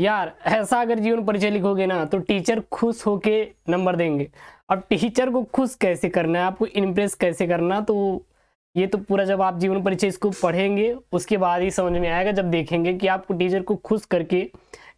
यार ऐसा अगर जीवन परिचय लिखोगे ना तो टीचर खुश होके नंबर देंगे अब टीचर को खुश कैसे करना है आपको इम्प्रेस कैसे करना तो ये तो पूरा जब आप जीवन परिचय इसको पढ़ेंगे उसके बाद ही समझ में आएगा जब देखेंगे कि आपको टीचर को खुश करके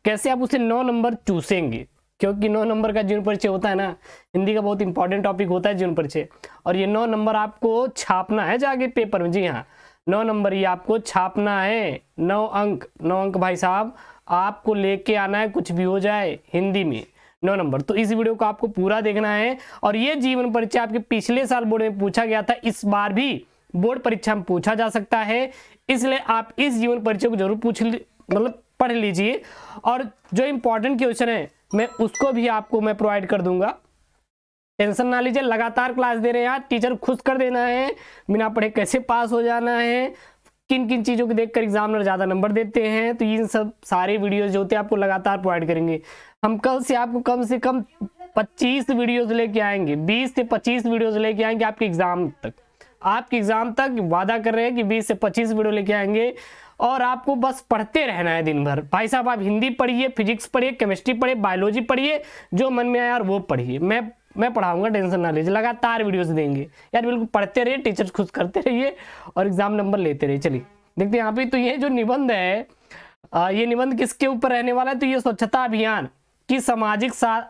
कैसे आप उसे नौ नंबर चूसेंगे क्योंकि नौ नंबर का जीवन परिचय होता है ना हिंदी का बहुत इंपॉर्टेंट टॉपिक होता है जीवन परिचय और ये नौ नंबर आपको छापना है जाके पेपर में जी हाँ नौ नंबर ये आपको छापना है नौ अंक नौ अंक भाई साहब आपको लेके आना है कुछ भी हो जाए हिंदी में नौ नंबर तो इस वीडियो को आपको पूरा देखना है और ये जीवन परिचय आपके पिछले साल बोर्ड में पूछा गया था इस बार भी बोर्ड परीक्षा में पूछा जा सकता है इसलिए आप इस जीवन परिचय को जरूर पूछ मतलब पढ़ लीजिए और जो इंपॉर्टेंट क्वेश्चन है मैं उसको भी आपको मैं प्रोवाइड कर दूंगा टेंशन ना लीजिए लगातार क्लास दे रहे हैं यार टीचर खुश कर देना है बिना पढ़े कैसे पास हो जाना है किन किन चीज़ों को देखकर एग्जामिनर ज़्यादा नंबर देते हैं तो इन सब सारे वीडियोज जो होते हैं आपको लगातार प्रोवाइड करेंगे हम कल से आपको कम से कम 25 वीडियोज लेके आएंगे 20 से 25 वीडियोज लेके आएंगे आपके एग्ज़ाम तक आपके एग्ज़ाम तक वादा कर रहे हैं कि 20 से 25 वीडियो लेके आएंगे और आपको बस पढ़ते रहना है दिन भर भाई साहब आप हिंदी पढ़िए फिजिक्स पढ़िए केमिस्ट्री पढ़िए बायोलॉजी पढ़िए जो मन में आया और वो पढ़िए मैं मैं पढ़ाऊंगा टेंशन ना लीजिए लगातार वीडियोस देंगे यार बिल्कुल पढ़ते रहिए टीचर्स खुश करते रहिए और एग्ज़ाम नंबर लेते रहिए चलिए देखते हैं यहाँ पे तो ये जो निबंध है आ, ये निबंध किसके ऊपर रहने वाला है तो ये स्वच्छता अभियान की सामाजिक साथ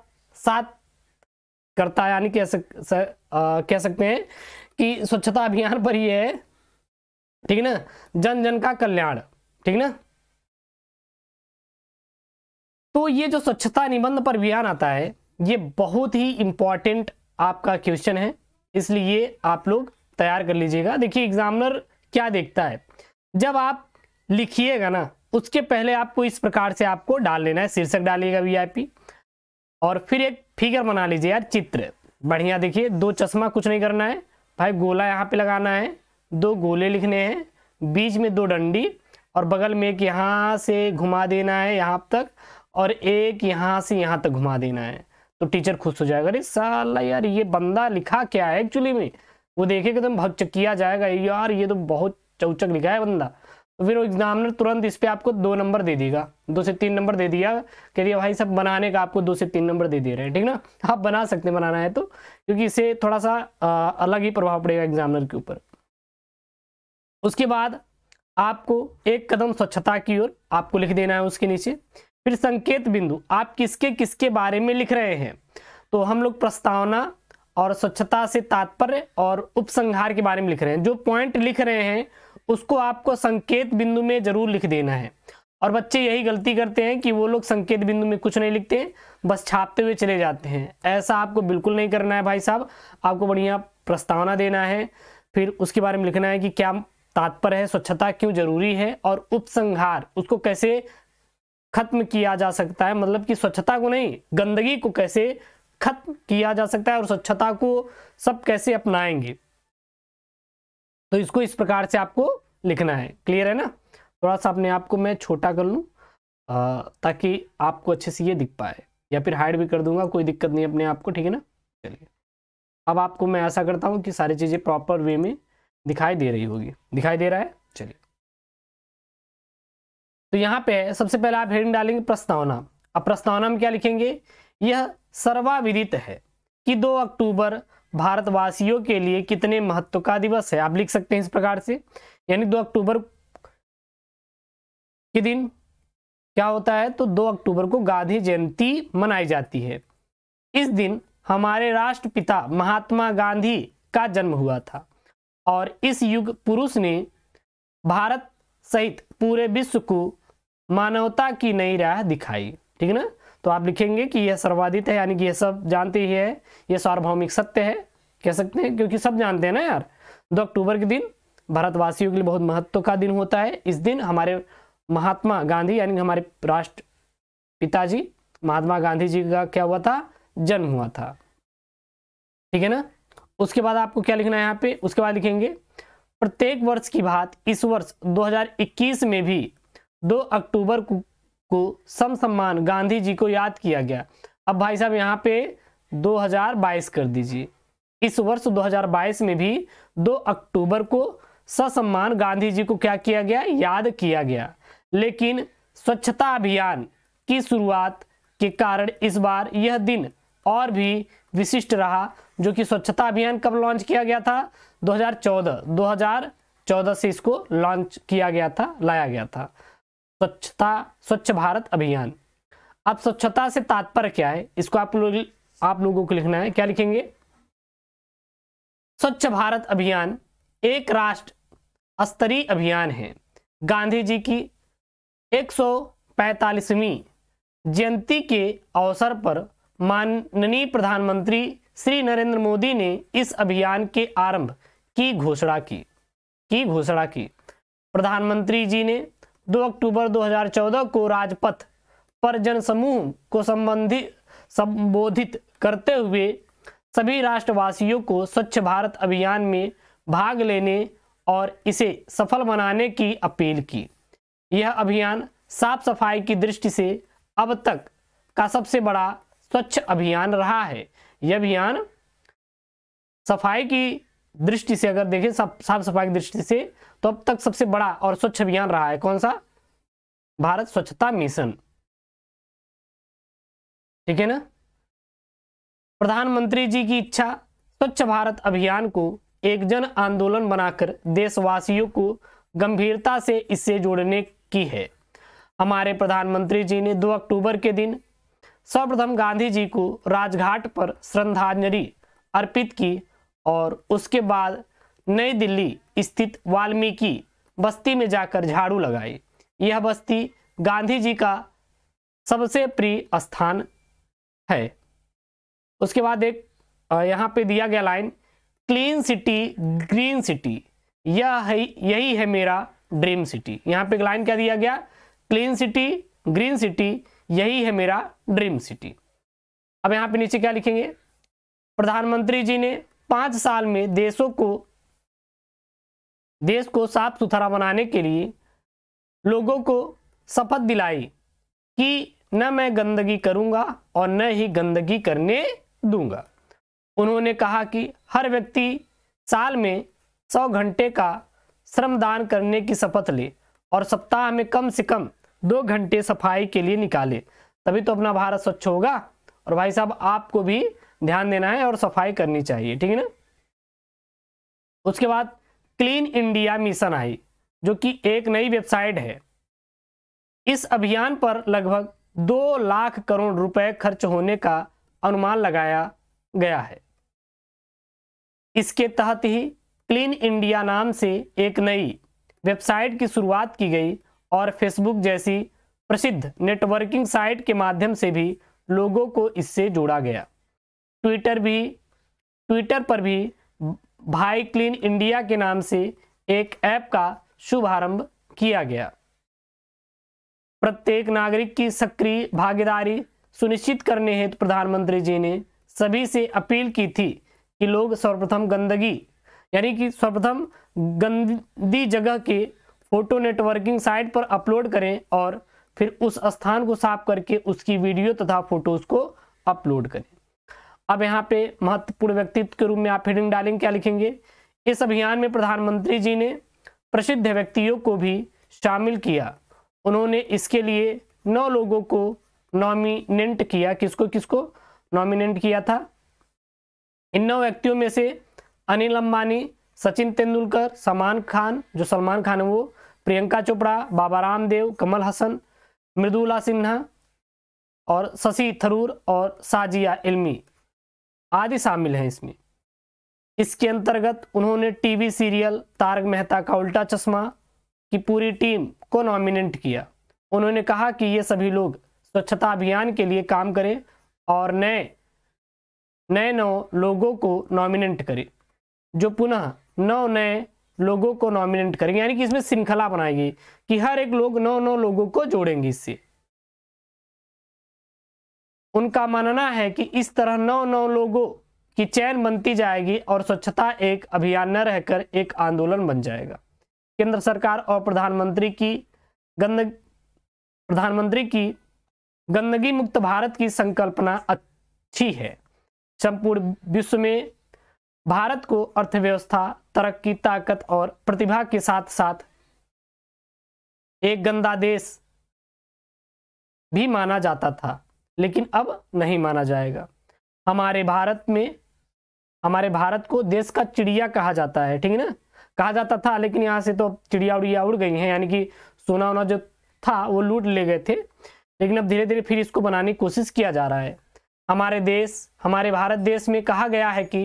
साथ करता है यानी कह सक स, आ, कह सकते हैं कि स्वच्छता अभियान पर ही है ठीक है ना जन जन का कल्याण ठीक ना तो ये जो स्वच्छता निबंध पर अभियान आता है ये बहुत ही इम्पॉर्टेंट आपका क्वेश्चन है इसलिए आप लोग तैयार कर लीजिएगा देखिए एग्जामिनर क्या देखता है जब आप लिखिएगा ना उसके पहले आपको इस प्रकार से आपको डाल लेना है शीर्षक डालिएगा वीआईपी और फिर एक फिगर बना लीजिए यार चित्र बढ़िया देखिए दो चश्मा कुछ नहीं करना है भाई गोला यहाँ पे लगाना है दो गोले लिखने हैं बीच में दो डंडी और बगल में एक यहाँ से घुमा देना है यहाँ तक और एक यहाँ से यहाँ तक घुमा देना है तो टीचर खुश हो जाएगा अरे साला यार ये बंदा लिखा क्या है एक्चुअली में वो देखेगा तो चकिया जाएगा यार ये तो बहुत चौचक लिखा है बंदा तो फिर वो एग्जामिनर तुरंत इस पर आपको दो नंबर दे देगा दो से तीन नंबर दे दिया कह दिया भाई सब बनाने का आपको दो से तीन नंबर दे दे रहे हैं ठीक ना आप बना सकते हैं बनाना है तो क्योंकि इसे थोड़ा सा आ, अलग ही प्रभाव पड़ेगा एग्जामिनर के ऊपर उसके बाद आपको एक कदम स्वच्छता की ओर आपको लिख देना है उसके नीचे फिर संकेत बिंदु आप किसके किसके बारे में लिख रहे हैं तो हम लोग प्रस्तावना और स्वच्छता से तात्पर्य और उपसंहार के बारे में लिख रहे हैं जो पॉइंट लिख रहे हैं उसको आपको संकेत बिंदु में जरूर लिख देना है और बच्चे यही गलती करते हैं कि वो लोग संकेत बिंदु में कुछ नहीं लिखते हैं बस छापते हुए चले जाते हैं ऐसा आपको बिल्कुल नहीं करना है भाई साहब आपको बढ़िया प्रस्तावना देना है फिर उसके बारे में लिखना है कि क्या तात्पर्य है स्वच्छता क्यों जरूरी है और उपसंहार उसको कैसे खत्म किया जा सकता है मतलब कि स्वच्छता को नहीं गंदगी को कैसे खत्म किया जा सकता है और स्वच्छता को सब कैसे अपनाएंगे तो इसको इस प्रकार से आपको लिखना है क्लियर है ना थोड़ा सा अपने आप को मैं छोटा कर लूँ ताकि आपको अच्छे से ये दिख पाए या फिर हाइड भी कर दूंगा कोई दिक्कत नहीं अपने आप को ठीक है ना चलिए अब आपको मैं ऐसा करता हूँ कि सारी चीज़ें प्रॉपर वे में दिखाई दे रही होगी दिखाई दे रहा है चलिए तो यहाँ पे सबसे पहले आप हेडिंग डालेंगे प्रस्तावना अब प्रस्तावना में क्या लिखेंगे यह सर्वाविदित है कि 2 अक्टूबर भारतवासियों के लिए कितने महत्व का दिवस है आप लिख सकते हैं इस प्रकार से यानी 2 अक्टूबर के दिन क्या होता है तो 2 अक्टूबर को गांधी जयंती मनाई जाती है इस दिन हमारे राष्ट्रपिता महात्मा गांधी का जन्म हुआ था और इस युग पुरुष ने भारत सहित पूरे विश्व को मानवता की नई राह दिखाई ठीक है ना तो आप लिखेंगे कि यह सर्वाधित है यानी कि यह सब जानते ही है यह सार्वभौमिक सत्य है कह सकते हैं क्योंकि सब जानते हैं ना यार दो अक्टूबर के दिन भारतवासियों के लिए बहुत महत्व का दिन होता है इस दिन हमारे महात्मा गांधी यानी हमारे राष्ट्र पिताजी महात्मा गांधी जी का क्या हुआ था जन्म हुआ था ठीक है ना उसके बाद आपको क्या लिखना है यहाँ पे उसके बाद लिखेंगे प्रत्येक वर्ष की बात इस वर्ष 2021 में भी दो अक्टूबर को, को सम सम्मान गांधी जी को याद किया गया अब भाई साहब यहाँ पे 2022 कर दीजिए इस वर्ष 2022 में भी 2 अक्टूबर को ससम्मान गांधी जी को क्या किया गया याद किया गया लेकिन स्वच्छता अभियान की शुरुआत के कारण इस बार यह दिन और भी विशिष्ट रहा जो कि स्वच्छता अभियान कब लॉन्च किया गया था 2014 2014 से इसको लॉन्च किया गया था लाया गया था स्वच्छता स्वच्छ भारत अभियान अब स्वच्छता से तात्पर्य क्या है इसको आप लोग आप लोगों को लिखना है क्या लिखेंगे स्वच्छ भारत अभियान एक राष्ट्र स्तरीय अभियान है गांधी जी की 145वीं जयंती के अवसर पर माननीय प्रधानमंत्री श्री नरेंद्र मोदी ने इस अभियान के आरंभ की घोषणा की की घोषणा की प्रधानमंत्री जी ने 2 अक्टूबर 2014 को राजपथ पर जनसमूह को संबंधित संबोधित करते हुए सभी राष्ट्रवासियों को स्वच्छ भारत अभियान में भाग लेने और इसे सफल बनाने की अपील की यह अभियान साफ सफाई की दृष्टि से अब तक का सबसे बड़ा स्वच्छ अभियान रहा है यह अभियान सफाई की दृष्टि से अगर देखें साफ सफाई की दृष्टि से तो अब तक सबसे बड़ा और स्वच्छ अभियान रहा है कौन सा भारत स्वच्छता मिशन ठीक है ना प्रधानमंत्री जी की इच्छा स्वच्छ भारत अभियान को एक जन आंदोलन बनाकर देशवासियों को गंभीरता से इससे जोड़ने की है हमारे प्रधानमंत्री जी ने 2 अक्टूबर के दिन सर्वप्रथम गांधी जी को राजघाट पर श्रद्धांजलि अर्पित की और उसके बाद नई दिल्ली स्थित वाल्मीकि बस्ती में जाकर झाड़ू लगाई यह बस्ती गांधी जी का सबसे प्रिय स्थान है उसके बाद एक यहाँ पे दिया गया line clean city green city यह है यही है मेरा ड्रीम सिटी यहाँ पे लाइन क्या दिया गया क्लीन सिटी ग्रीन सिटी यही है मेरा ड्रीम सिटी अब यहाँ पे नीचे क्या लिखेंगे प्रधानमंत्री जी ने पांच साल में देशों को देश को साफ सुथरा बनाने के लिए लोगों को शपथ दिलाई कि न मैं गंदगी करूंगा और न ही गंदगी करने दूंगा उन्होंने कहा कि हर व्यक्ति साल में सौ घंटे का श्रमदान करने की शपथ ले और सप्ताह में कम से कम दो घंटे सफाई के लिए निकाले तभी तो अपना भारत स्वच्छ होगा और भाई साहब आपको भी ध्यान देना है और सफाई करनी चाहिए ठीक है ना उसके बाद क्लीन इंडिया मिशन आई जो कि एक नई वेबसाइट है इस अभियान पर लगभग दो लाख करोड़ रुपए खर्च होने का अनुमान लगाया गया है इसके तहत ही क्लीन इंडिया नाम से एक नई वेबसाइट की शुरुआत की गई और फेसबुक जैसी प्रसिद्ध नेटवर्किंग साइट के माध्यम से भी लोगों को इससे जोड़ा गया ट्विटर भी ट्विटर पर भी भाई क्लीन इंडिया के नाम से एक ऐप का शुभारंभ किया गया प्रत्येक नागरिक की सक्रिय भागीदारी सुनिश्चित करने हेतु प्रधानमंत्री जी ने सभी से अपील की थी कि लोग सर्वप्रथम गंदगी यानी कि सर्वप्रथम गंदी जगह के फोटो नेटवर्किंग साइट पर अपलोड करें और फिर उस स्थान को साफ करके उसकी वीडियो तथा फोटोज को अपलोड करें अब यहाँ पे महत्वपूर्ण व्यक्तित्व के रूप में आप हेडिंग डालेंगे क्या लिखेंगे इस अभियान में प्रधानमंत्री जी ने प्रसिद्ध व्यक्तियों को भी शामिल किया उन्होंने इसके लिए नौ लोगों को नॉमिनेट किया किसको किसको नॉमिनेट किया था इन नौ व्यक्तियों में से अनिल अंबानी सचिन तेंदुलकर सलमान खान जो सलमान खान है वो प्रियंका चोपड़ा बाबा रामदेव कमल हसन मृदुला सिन्हा और शशि थरूर और साजिया इल्मी आदि शामिल हैं इसमें इसके अंतर्गत उन्होंने टीवी सीरियल तारक मेहता का उल्टा चश्मा की पूरी टीम को नॉमिनेट किया उन्होंने कहा कि ये सभी लोग स्वच्छता अभियान के लिए काम करें और नए नए नौ लोगों को नॉमिनेट करें जो पुनः नौ नए लोगों को नॉमिनेट करेंगे यानी कि इसमें श्रृंखला बनाएगी कि हर एक लोग नौ नौ लोगों को जोड़ेंगे इससे उनका मानना है कि इस तरह नौ नौ लोगों की चयन बनती जाएगी और स्वच्छता एक अभियान न रहकर एक आंदोलन बन जाएगा केंद्र सरकार और प्रधानमंत्री की गंद प्रधानमंत्री की गंदगी मुक्त भारत की संकल्पना अच्छी है संपूर्ण विश्व में भारत को अर्थव्यवस्था तरक्की ताकत और प्रतिभा के साथ साथ एक गंदा देश भी माना जाता था लेकिन अब नहीं माना जाएगा हमारे भारत में हमारे भारत को देश का चिड़िया कहा जाता है ठीक है ना कहा जाता था लेकिन यहाँ से तो चिड़िया उड़िया उड़ गई हैं यानी कि सोना वोना जो था वो लूट ले गए थे लेकिन अब धीरे धीरे फिर इसको बनाने की कोशिश किया जा रहा है हमारे देश हमारे भारत देश में कहा गया है कि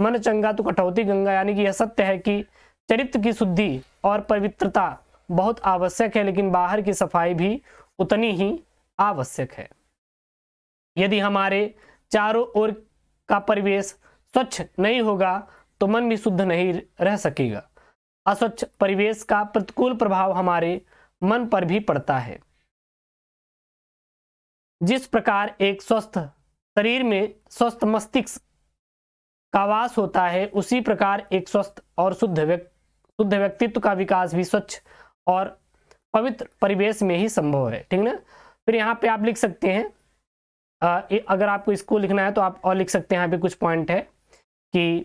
मन चंगा तो कटौती गंगा यानी कि यह सत्य है कि चरित्र की शुद्धि और पवित्रता बहुत आवश्यक है लेकिन बाहर की सफाई भी उतनी ही आवश्यक है यदि हमारे चारों ओर का परिवेश स्वच्छ नहीं होगा तो मन भी शुद्ध नहीं रह सकेगा अस्वच्छ परिवेश का प्रतिकूल प्रभाव हमारे मन पर भी पड़ता है जिस प्रकार एक स्वस्थ शरीर में स्वस्थ मस्तिष्क का वास होता है उसी प्रकार एक स्वस्थ और शुद्ध व्यक्ति शुद्ध व्यक्तित्व का विकास भी स्वच्छ और पवित्र परिवेश में ही संभव है ठीक ना फिर यहाँ पे आप लिख सकते हैं अगर आपको इसको लिखना है तो आप और लिख सकते हैं यहाँ पे कुछ पॉइंट है कि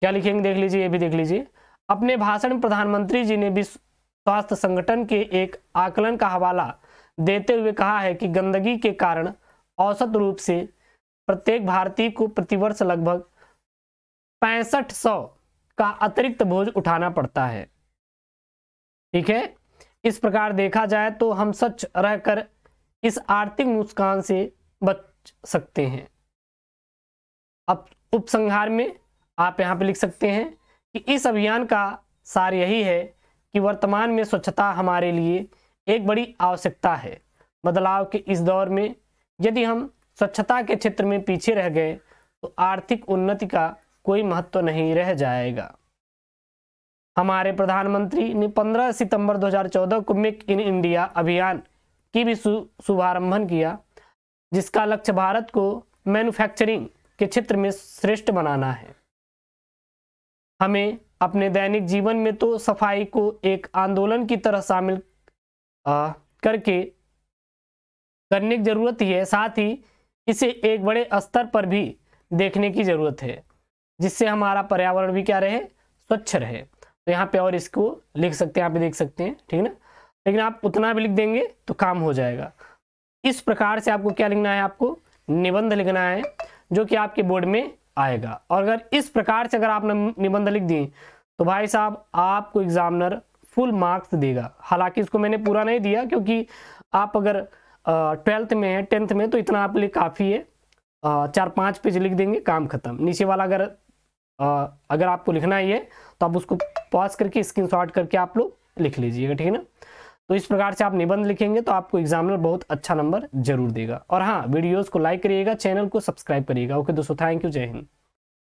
क्या लिखेंगे देख लीजिए ये भी देख लीजिए अपने भाषण में प्रधानमंत्री जी ने विश्व स्वास्थ्य संगठन के एक आकलन का हवाला देते हुए कहा है कि गंदगी के कारण औसत रूप से प्रत्येक भारतीय को प्रतिवर्ष लगभग पैंसठ सौ का अतिरिक्त बोझ उठाना पड़ता है ठीक है इस प्रकार देखा जाए तो हम सच रहकर इस आर्थिक नुकसान से बच सकते हैं अब उपसंहार में आप यहां पे लिख सकते हैं कि इस अभियान का सार यही है कि वर्तमान में स्वच्छता हमारे लिए एक बड़ी आवश्यकता है बदलाव के इस दौर में यदि हम स्वच्छता के क्षेत्र में पीछे रह गए तो आर्थिक उन्नति का कोई महत्व नहीं रह जाएगा हमारे प्रधानमंत्री ने 15 सितंबर 2014 को मेक इन इंडिया अभियान की भी शुभारंभन किया जिसका लक्ष्य भारत को मैन्युफैक्चरिंग के क्षेत्र में श्रेष्ठ बनाना है हमें अपने दैनिक जीवन में तो सफाई को एक आंदोलन की तरह शामिल करके करने की ज़रूरत ही है साथ ही इसे एक बड़े स्तर पर भी देखने की ज़रूरत है जिससे हमारा पर्यावरण भी क्या रहे स्वच्छ रहे तो यहाँ पे और इसको लिख सकते हैं यहाँ पे देख सकते हैं ठीक है ना लेकिन आप उतना भी लिख देंगे तो काम हो जाएगा इस प्रकार से आपको क्या लिखना है आपको निबंध लिखना है जो कि आपके बोर्ड में आएगा और अगर इस प्रकार से अगर आपने निबंध लिख दिए तो भाई साहब आपको एग्जामिनर फुल मार्क्स देगा हालांकि इसको मैंने पूरा नहीं दिया क्योंकि आप अगर ट्वेल्थ में है टेंथ में तो इतना आपके लिए काफ़ी है आ, चार पांच पेज लिख देंगे काम खत्म नीचे वाला अगर आ, अगर आपको लिखना ही है तो आप उसको पॉज करके स्क्रीन करके आप लोग लिख लीजिएगा ठीक है ना तो इस प्रकार से आप निबंध लिखेंगे तो आपको एग्जामिनर बहुत अच्छा नंबर जरूर देगा और हाँ वीडियोस को लाइक करिएगा चैनल को सब्सक्राइब करिएगा ओके दोस्तों थैंक यू जय हिंद